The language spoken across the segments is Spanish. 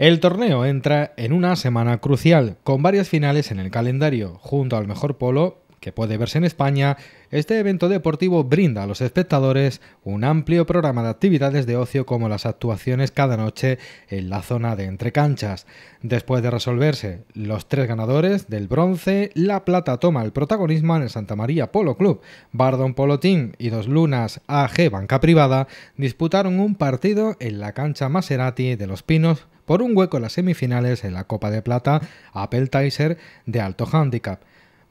El torneo entra en una semana crucial, con varias finales en el calendario, junto al mejor polo que puede verse en España, este evento deportivo brinda a los espectadores un amplio programa de actividades de ocio como las actuaciones cada noche en la zona de entrecanchas. Después de resolverse los tres ganadores del bronce, la plata toma el protagonismo en el Santa María Polo Club. Bardon Polo Team y Dos Lunas AG Banca Privada disputaron un partido en la cancha Maserati de Los Pinos por un hueco en las semifinales en la Copa de Plata Tizer de alto handicap.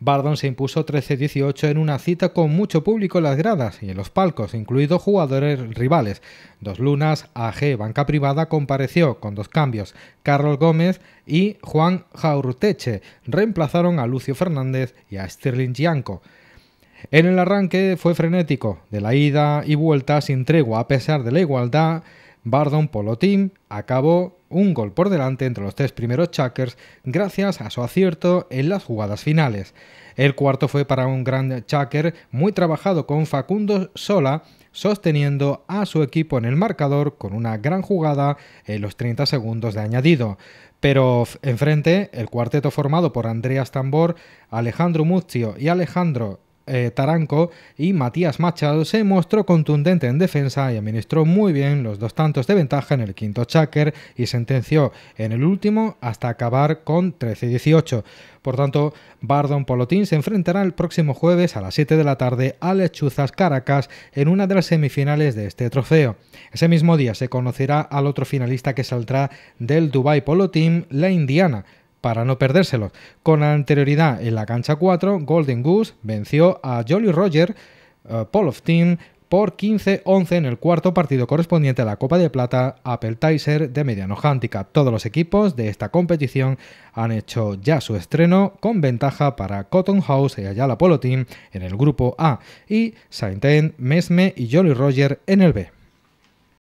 Bardon se impuso 13-18 en una cita con mucho público en las gradas y en los palcos, incluidos jugadores rivales. Dos lunas, AG Banca Privada compareció con dos cambios. Carlos Gómez y Juan Jauruteche reemplazaron a Lucio Fernández y a Sterling Gianco. En el arranque fue frenético, de la ida y vuelta sin tregua, a pesar de la igualdad. Bardon Polotín acabó un gol por delante entre los tres primeros chakers gracias a su acierto en las jugadas finales. El cuarto fue para un gran Chucker muy trabajado con Facundo Sola, sosteniendo a su equipo en el marcador con una gran jugada en los 30 segundos de añadido. Pero enfrente, el cuarteto formado por Andreas Tambor, Alejandro Muzio y Alejandro eh, Taranco y Matías Machado se mostró contundente en defensa y administró muy bien los dos tantos de ventaja en el quinto cháquer y sentenció en el último hasta acabar con 13-18. Por tanto, Bardon Polotín se enfrentará el próximo jueves a las 7 de la tarde a Lechuzas Caracas en una de las semifinales de este trofeo. Ese mismo día se conocerá al otro finalista que saldrá del Dubai Polotín Team, la Indiana, para no perdérselos. Con anterioridad en la cancha 4, Golden Goose venció a Jolly Roger, eh, Polo of Team, por 15-11 en el cuarto partido correspondiente a la Copa de Plata Apple Appetizer de mediano Todos los equipos de esta competición han hecho ya su estreno con ventaja para Cotton House y Ayala Polo Team en el grupo A y Saint, Mesme y Jolly Roger en el B.